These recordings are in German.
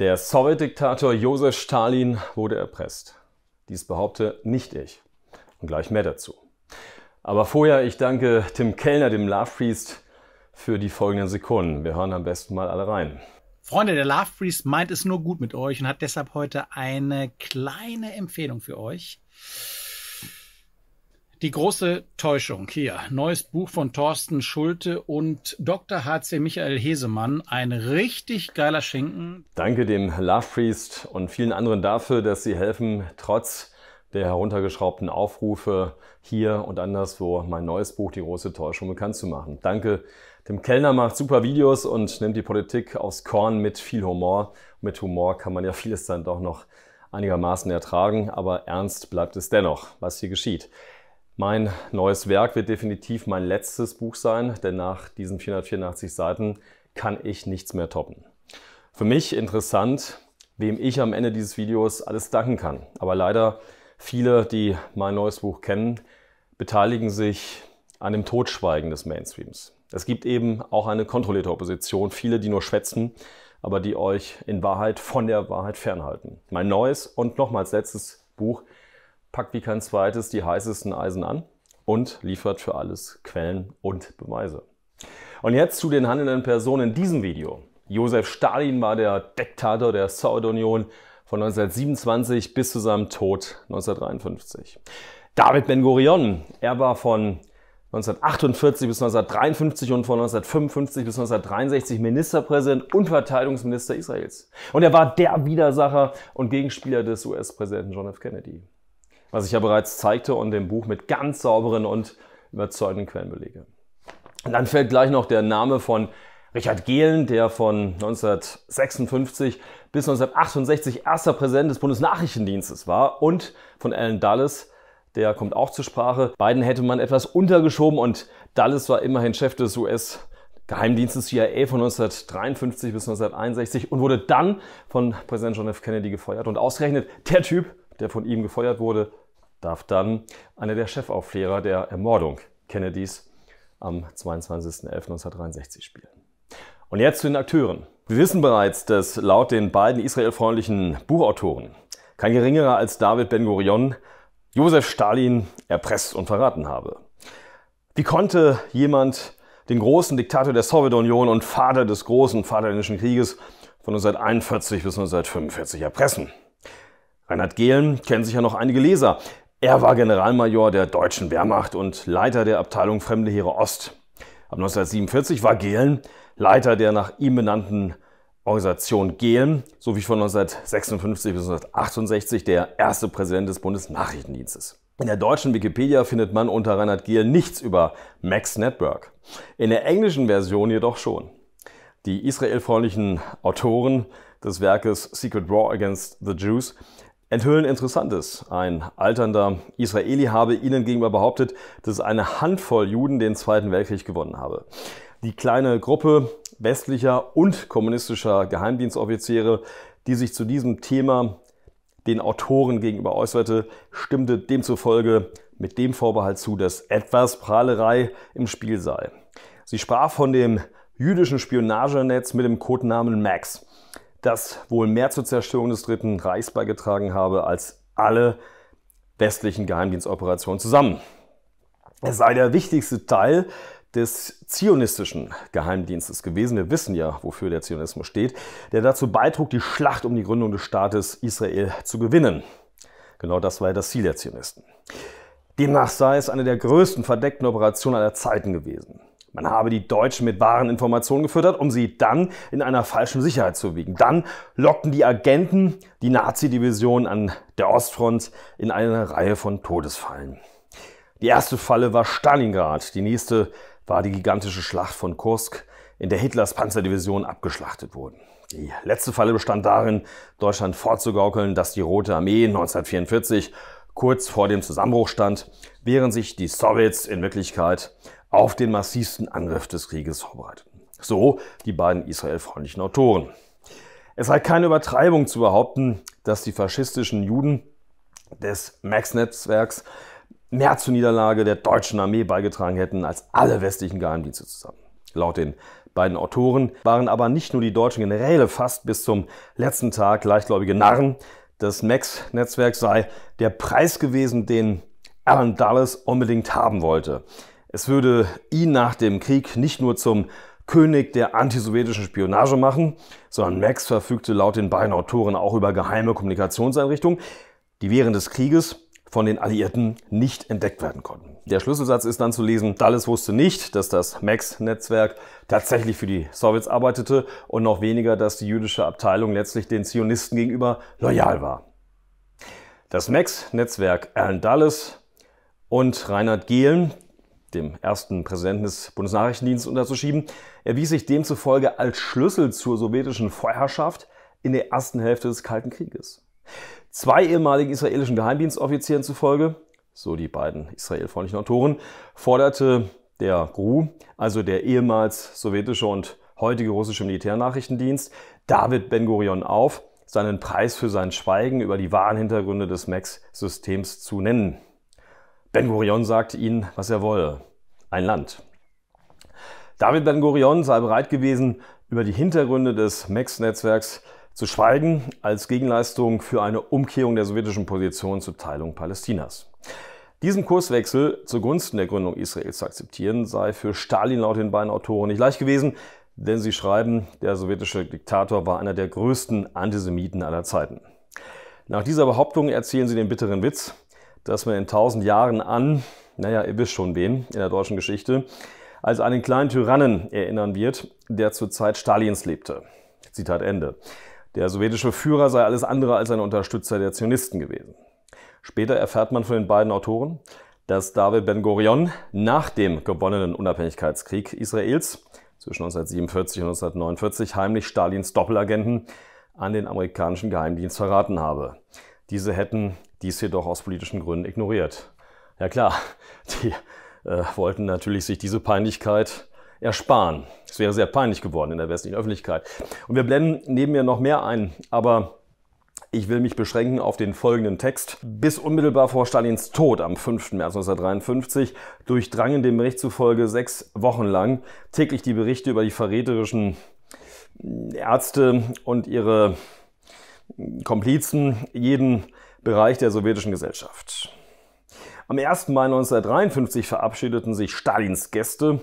Der Sowjetdiktator Josef Stalin wurde erpresst. Dies behaupte nicht ich. Und gleich mehr dazu. Aber vorher, ich danke Tim Kellner, dem Love Priest, für die folgenden Sekunden. Wir hören am besten mal alle rein. Freunde, der Love Priest meint es nur gut mit euch und hat deshalb heute eine kleine Empfehlung für euch. Die große Täuschung hier. Neues Buch von Thorsten Schulte und Dr. HC Michael Hesemann. Ein richtig geiler Schinken. Danke dem Love Priest und vielen anderen dafür, dass sie helfen, trotz der heruntergeschraubten Aufrufe hier und anderswo mein neues Buch Die große Täuschung bekannt zu machen. Danke. dem Kellner macht super Videos und nimmt die Politik aufs Korn mit viel Humor. Mit Humor kann man ja vieles dann doch noch einigermaßen ertragen, aber ernst bleibt es dennoch, was hier geschieht. Mein neues Werk wird definitiv mein letztes Buch sein, denn nach diesen 484 Seiten kann ich nichts mehr toppen. Für mich interessant, wem ich am Ende dieses Videos alles danken kann. Aber leider viele, die mein neues Buch kennen, beteiligen sich an dem Totschweigen des Mainstreams. Es gibt eben auch eine kontrollierte Opposition, viele, die nur schwätzen, aber die euch in Wahrheit von der Wahrheit fernhalten. Mein neues und nochmals letztes Buch packt wie kein zweites die heißesten Eisen an und liefert für alles Quellen und Beweise. Und jetzt zu den handelnden Personen in diesem Video. Josef Stalin war der Diktator der Sowjetunion von 1927 bis zu seinem Tod 1953. David Ben-Gurion, er war von 1948 bis 1953 und von 1955 bis 1963 Ministerpräsident und Verteidigungsminister Israels. Und er war der Widersacher und Gegenspieler des US-Präsidenten John F. Kennedy was ich ja bereits zeigte und dem Buch mit ganz sauberen und überzeugenden Quellen belege. Und dann fällt gleich noch der Name von Richard Gehlen, der von 1956 bis 1968 erster Präsident des Bundesnachrichtendienstes war und von Alan Dulles, der kommt auch zur Sprache. Beiden hätte man etwas untergeschoben und Dulles war immerhin Chef des US Geheimdienstes CIA von 1953 bis 1961 und wurde dann von Präsident John F. Kennedy gefeuert. Und ausgerechnet der Typ der von ihm gefeuert wurde, darf dann einer der Chefaufklärer der Ermordung Kennedys am 22.11.1963 spielen. Und jetzt zu den Akteuren. Wir wissen bereits, dass laut den beiden israelfreundlichen Buchautoren kein geringerer als David Ben-Gurion Josef Stalin erpresst und verraten habe. Wie konnte jemand den großen Diktator der Sowjetunion und Vater des großen Vaterländischen Krieges von 1941 bis 1945 erpressen? Reinhard Gehlen kennen sicher noch einige Leser. Er war Generalmajor der deutschen Wehrmacht und Leiter der Abteilung Fremde Heere Ost. Ab 1947 war Gehlen Leiter der nach ihm benannten Organisation Gehlen sowie von 1956 bis 1968 der erste Präsident des Bundesnachrichtendienstes. In der deutschen Wikipedia findet man unter Reinhard Gehlen nichts über Max Network. In der englischen Version jedoch schon. Die israelfreundlichen Autoren des Werkes Secret War Against the Jews enthüllen Interessantes. Ein alternder Israeli habe ihnen gegenüber behauptet, dass eine Handvoll Juden den Zweiten Weltkrieg gewonnen habe. Die kleine Gruppe westlicher und kommunistischer Geheimdienstoffiziere, die sich zu diesem Thema den Autoren gegenüber äußerte, stimmte demzufolge mit dem Vorbehalt zu, dass etwas Prahlerei im Spiel sei. Sie sprach von dem jüdischen Spionagenetz mit dem Codenamen Max das wohl mehr zur Zerstörung des Dritten Reichs beigetragen habe als alle westlichen Geheimdienstoperationen zusammen. Es sei der wichtigste Teil des zionistischen Geheimdienstes gewesen. Wir wissen ja, wofür der Zionismus steht, der dazu beitrug, die Schlacht um die Gründung des Staates Israel zu gewinnen. Genau das war ja das Ziel der Zionisten. Demnach sei es eine der größten verdeckten Operationen aller Zeiten gewesen. Man habe die Deutschen mit wahren Informationen gefüttert, um sie dann in einer falschen Sicherheit zu wiegen. Dann lockten die Agenten die Nazi-Division an der Ostfront in eine Reihe von Todesfallen. Die erste Falle war Stalingrad, die nächste war die gigantische Schlacht von Kursk, in der Hitlers Panzerdivision abgeschlachtet wurden. Die letzte Falle bestand darin, Deutschland vorzugaukeln, dass die Rote Armee 1944 kurz vor dem Zusammenbruch stand, während sich die Sowjets in Wirklichkeit auf den massivsten Angriff des Krieges vorbereiteten. So die beiden israelfreundlichen Autoren. Es sei keine Übertreibung zu behaupten, dass die faschistischen Juden des Max-Netzwerks mehr zur Niederlage der deutschen Armee beigetragen hätten als alle westlichen Geheimdienste zusammen. Laut den beiden Autoren waren aber nicht nur die deutschen Generäle fast bis zum letzten Tag leichtgläubige Narren. Das Max-Netzwerk sei der Preis gewesen, den Alan Dulles unbedingt haben wollte. Es würde ihn nach dem Krieg nicht nur zum König der antisowjetischen Spionage machen, sondern Max verfügte laut den beiden Autoren auch über geheime Kommunikationseinrichtungen, die während des Krieges von den Alliierten nicht entdeckt werden konnten. Der Schlüsselsatz ist dann zu lesen, Dallas wusste nicht, dass das Max-Netzwerk tatsächlich für die Sowjets arbeitete und noch weniger, dass die jüdische Abteilung letztlich den Zionisten gegenüber loyal war. Das Max-Netzwerk Alan Dulles und Reinhard Gehlen, dem ersten Präsidenten des Bundesnachrichtendienstes unterzuschieben, erwies sich demzufolge als Schlüssel zur sowjetischen Vorherrschaft in der ersten Hälfte des Kalten Krieges. Zwei ehemaligen israelischen Geheimdienstoffizieren zufolge, so die beiden israelfreundlichen Autoren, forderte der GRU, also der ehemals sowjetische und heutige russische Militärnachrichtendienst, David Ben-Gurion auf, seinen Preis für sein Schweigen über die wahren Hintergründe des MEX-Systems zu nennen. Ben Gurion sagte ihnen, was er wolle. Ein Land. David Ben Gurion sei bereit gewesen, über die Hintergründe des MEX-Netzwerks zu schweigen, als Gegenleistung für eine Umkehrung der sowjetischen Position zur Teilung Palästinas. Diesen Kurswechsel zugunsten der Gründung Israels zu akzeptieren, sei für Stalin laut den beiden Autoren nicht leicht gewesen, denn sie schreiben, der sowjetische Diktator war einer der größten Antisemiten aller Zeiten. Nach dieser Behauptung erzählen sie den bitteren Witz, dass man in tausend Jahren an, naja, ihr wisst schon wen in der deutschen Geschichte, als einen kleinen Tyrannen erinnern wird, der zur Zeit Stalins lebte. Zitat Ende. Der sowjetische Führer sei alles andere als ein Unterstützer der Zionisten gewesen. Später erfährt man von den beiden Autoren, dass David Ben-Gurion nach dem gewonnenen Unabhängigkeitskrieg Israels zwischen 1947 und 1949 heimlich Stalins Doppelagenten an den amerikanischen Geheimdienst verraten habe. Diese hätten dies jedoch aus politischen Gründen ignoriert. Ja klar, die äh, wollten natürlich sich diese Peinlichkeit ersparen. Es wäre sehr peinlich geworden in der westlichen Öffentlichkeit. Und wir blenden neben mir noch mehr ein, aber ich will mich beschränken auf den folgenden Text. Bis unmittelbar vor Stalins Tod am 5. März 1953 durchdrangen dem Bericht zufolge sechs Wochen lang täglich die Berichte über die verräterischen hm, Ärzte und ihre hm, Komplizen jeden Bereich der sowjetischen Gesellschaft. Am 1. Mai 1953 verabschiedeten sich Stalins Gäste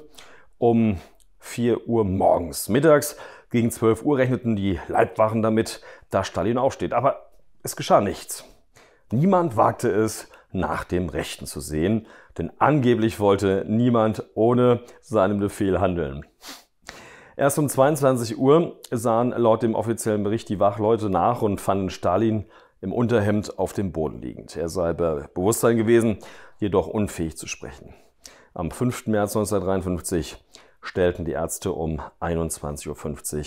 um 4 Uhr morgens. Mittags gegen 12 Uhr rechneten die Leibwachen damit, dass Stalin aufsteht. Aber es geschah nichts. Niemand wagte es, nach dem Rechten zu sehen, denn angeblich wollte niemand ohne seinen Befehl handeln. Erst um 22 Uhr sahen laut dem offiziellen Bericht die Wachleute nach und fanden Stalin im Unterhemd auf dem Boden liegend. Er sei bei Bewusstsein gewesen, jedoch unfähig zu sprechen. Am 5. März 1953 stellten die Ärzte um 21.50 Uhr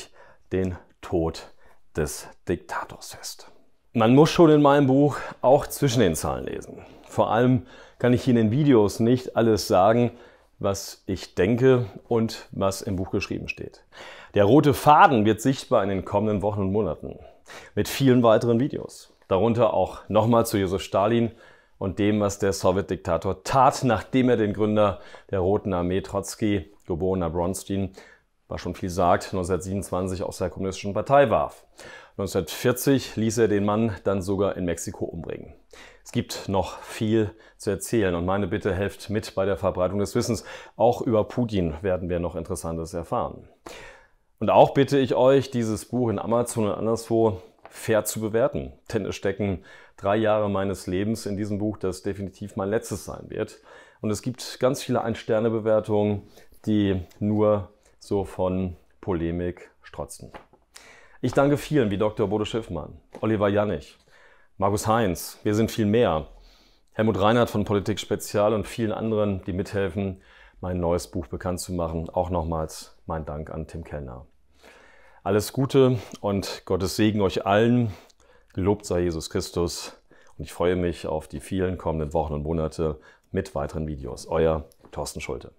den Tod des Diktators fest. Man muss schon in meinem Buch auch zwischen den Zahlen lesen. Vor allem kann ich in den Videos nicht alles sagen, was ich denke und was im Buch geschrieben steht. Der rote Faden wird sichtbar in den kommenden Wochen und Monaten mit vielen weiteren Videos darunter auch nochmal zu Josef Stalin und dem, was der Sowjetdiktator tat, nachdem er den Gründer der Roten Armee, Trotzki, geborener Bronstein, was schon viel sagt, 1927 aus der Kommunistischen Partei warf. 1940 ließ er den Mann dann sogar in Mexiko umbringen. Es gibt noch viel zu erzählen und meine Bitte helft mit bei der Verbreitung des Wissens. Auch über Putin werden wir noch Interessantes erfahren. Und auch bitte ich euch, dieses Buch in Amazon und anderswo fair zu bewerten. Denn es stecken drei Jahre meines Lebens in diesem Buch, das definitiv mein letztes sein wird. Und es gibt ganz viele Ein-Sterne-Bewertungen, die nur so von Polemik strotzen. Ich danke vielen wie Dr. Bodo Schiffmann, Oliver Jannig, Markus Heinz, wir sind viel mehr, Helmut Reinhardt von Politik Spezial und vielen anderen, die mithelfen, mein neues Buch bekannt zu machen. Auch nochmals mein Dank an Tim Kellner. Alles Gute und Gottes Segen euch allen. Gelobt sei Jesus Christus. Und ich freue mich auf die vielen kommenden Wochen und Monate mit weiteren Videos. Euer Thorsten Schulte.